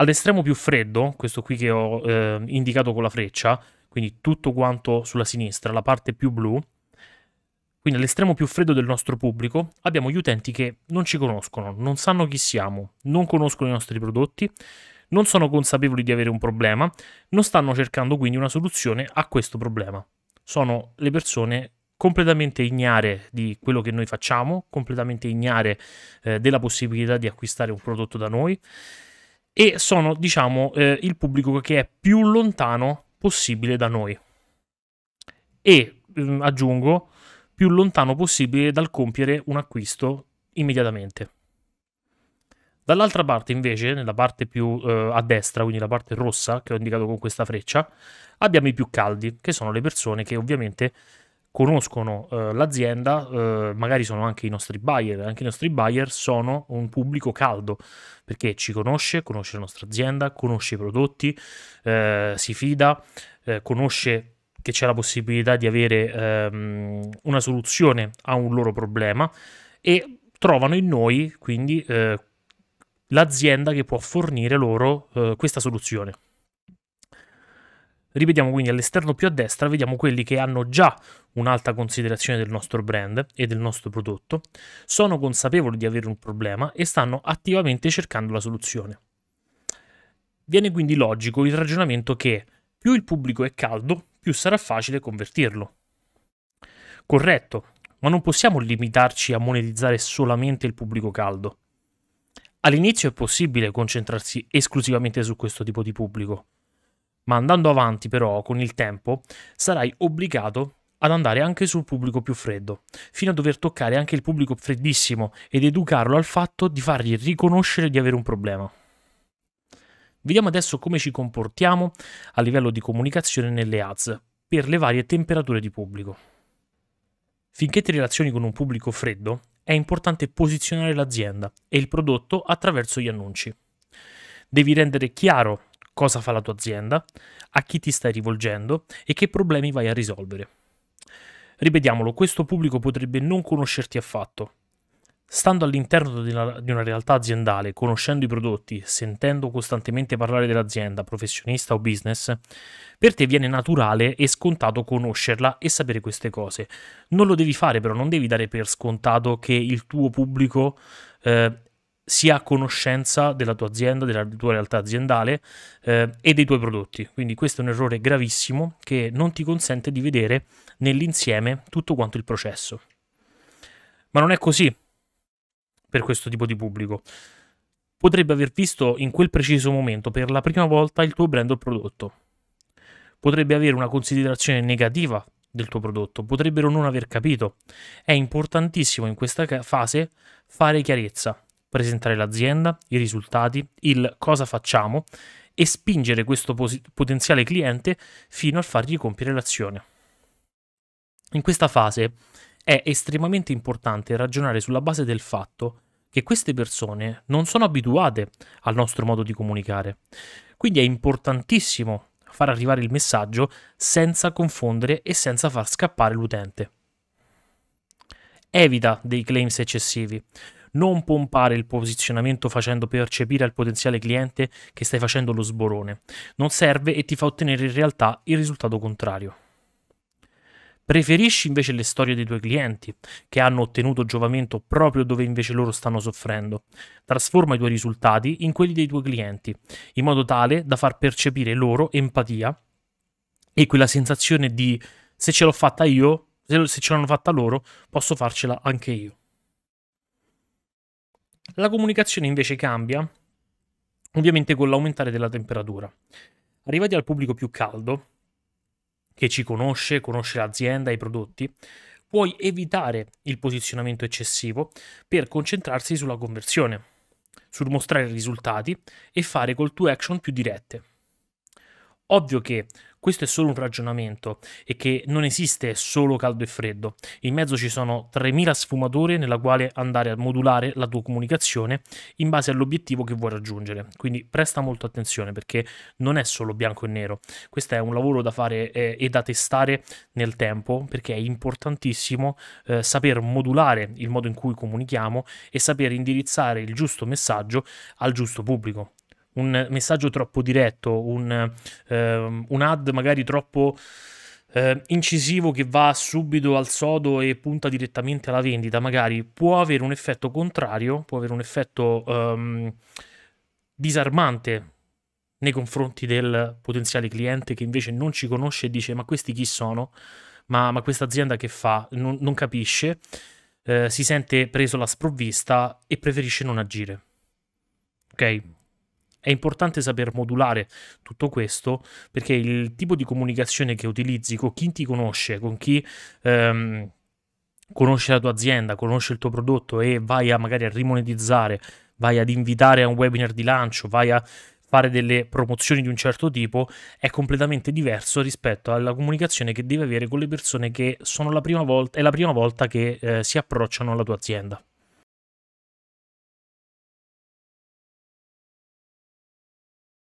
All'estremo più freddo, questo qui che ho eh, indicato con la freccia, quindi tutto quanto sulla sinistra, la parte più blu, quindi all'estremo più freddo del nostro pubblico, abbiamo gli utenti che non ci conoscono, non sanno chi siamo, non conoscono i nostri prodotti, non sono consapevoli di avere un problema, non stanno cercando quindi una soluzione a questo problema. Sono le persone completamente ignare di quello che noi facciamo, completamente ignare eh, della possibilità di acquistare un prodotto da noi e sono, diciamo, eh, il pubblico che è più lontano possibile da noi. E, ehm, aggiungo, più lontano possibile dal compiere un acquisto immediatamente. Dall'altra parte invece, nella parte più eh, a destra, quindi la parte rossa che ho indicato con questa freccia, abbiamo i più caldi, che sono le persone che ovviamente conoscono eh, l'azienda, eh, magari sono anche i nostri buyer, anche i nostri buyer sono un pubblico caldo perché ci conosce, conosce la nostra azienda, conosce i prodotti, eh, si fida, eh, conosce che c'è la possibilità di avere ehm, una soluzione a un loro problema e trovano in noi quindi eh, l'azienda che può fornire loro eh, questa soluzione. Ripetiamo quindi all'esterno più a destra, vediamo quelli che hanno già un'alta considerazione del nostro brand e del nostro prodotto, sono consapevoli di avere un problema e stanno attivamente cercando la soluzione. Viene quindi logico il ragionamento che più il pubblico è caldo, più sarà facile convertirlo. Corretto, ma non possiamo limitarci a monetizzare solamente il pubblico caldo. All'inizio è possibile concentrarsi esclusivamente su questo tipo di pubblico, ma andando avanti però con il tempo sarai obbligato ad andare anche sul pubblico più freddo, fino a dover toccare anche il pubblico freddissimo ed educarlo al fatto di fargli riconoscere di avere un problema. Vediamo adesso come ci comportiamo a livello di comunicazione nelle ads per le varie temperature di pubblico. Finché ti relazioni con un pubblico freddo, è importante posizionare l'azienda e il prodotto attraverso gli annunci. Devi rendere chiaro cosa fa la tua azienda, a chi ti stai rivolgendo e che problemi vai a risolvere. Ripetiamolo, questo pubblico potrebbe non conoscerti affatto. Stando all'interno di una, di una realtà aziendale, conoscendo i prodotti, sentendo costantemente parlare dell'azienda, professionista o business, per te viene naturale e scontato conoscerla e sapere queste cose. Non lo devi fare però, non devi dare per scontato che il tuo pubblico eh, sia a conoscenza della tua azienda, della tua realtà aziendale eh, e dei tuoi prodotti. Quindi questo è un errore gravissimo che non ti consente di vedere nell'insieme tutto quanto il processo. Ma non è così per questo tipo di pubblico. Potrebbe aver visto in quel preciso momento per la prima volta il tuo brand o il prodotto. Potrebbe avere una considerazione negativa del tuo prodotto, potrebbero non aver capito. È importantissimo in questa fase fare chiarezza, presentare l'azienda, i risultati, il cosa facciamo e spingere questo pos- potenziale cliente fino a fargli compiere l'azione. In questa fase è estremamente importante ragionare sulla base del fatto che queste persone non sono abituate al nostro modo di comunicare. Quindi è importantissimo far arrivare il messaggio senza confondere e senza far scappare l'utente. Evita dei claims eccessivi non pompare il posizionamento facendo percepire al potenziale cliente che stai facendo lo sborone. Non serve e ti fa ottenere in realtà il risultato contrario. Preferisci invece le storie dei tuoi clienti, che hanno ottenuto giovamento proprio dove invece loro stanno soffrendo. Trasforma i tuoi risultati in quelli dei tuoi clienti, in modo tale da far percepire loro empatia e quella sensazione di se ce l'ho fatta io, se ce l'hanno fatta loro, posso farcela anche io. La comunicazione invece cambia, ovviamente con l'aumentare della temperatura. Arrivati al pubblico più caldo, che ci conosce, conosce l'azienda e i prodotti, puoi evitare il posizionamento eccessivo per concentrarsi sulla conversione, sul mostrare risultati e fare call to action più dirette. Ovvio che questo è solo un ragionamento e che non esiste solo caldo e freddo. In mezzo ci sono 3.000 sfumature nella quale andare a modulare la tua comunicazione in base all'obiettivo che vuoi raggiungere. Quindi presta molto attenzione perché non è solo bianco e nero. Questo è un lavoro da fare eh, e da testare nel tempo perché è importantissimo eh, saper modulare il modo in cui comunichiamo e saper indirizzare il giusto messaggio al giusto pubblico un messaggio troppo diretto, un, eh, un ad magari troppo eh, incisivo che va subito al sodo e punta direttamente alla vendita, magari può avere un effetto contrario, può avere un effetto ehm, disarmante nei confronti del potenziale cliente che invece non ci conosce e dice ma questi chi sono? Ma, ma questa azienda che fa? Non, non capisce, eh, si sente preso alla sprovvista e preferisce non agire. Ok? È importante saper modulare tutto questo perché il tipo di comunicazione che utilizzi con chi ti conosce, con chi... Ehm, conosce la tua azienda, conosce il tuo prodotto e vai a magari a rimonetizzare, vai ad invitare a un webinar di lancio, vai a fare delle promozioni di un certo tipo è completamente diverso rispetto alla comunicazione che devi avere con le persone che sono la prima volta, è la prima volta che eh, si approcciano alla tua azienda.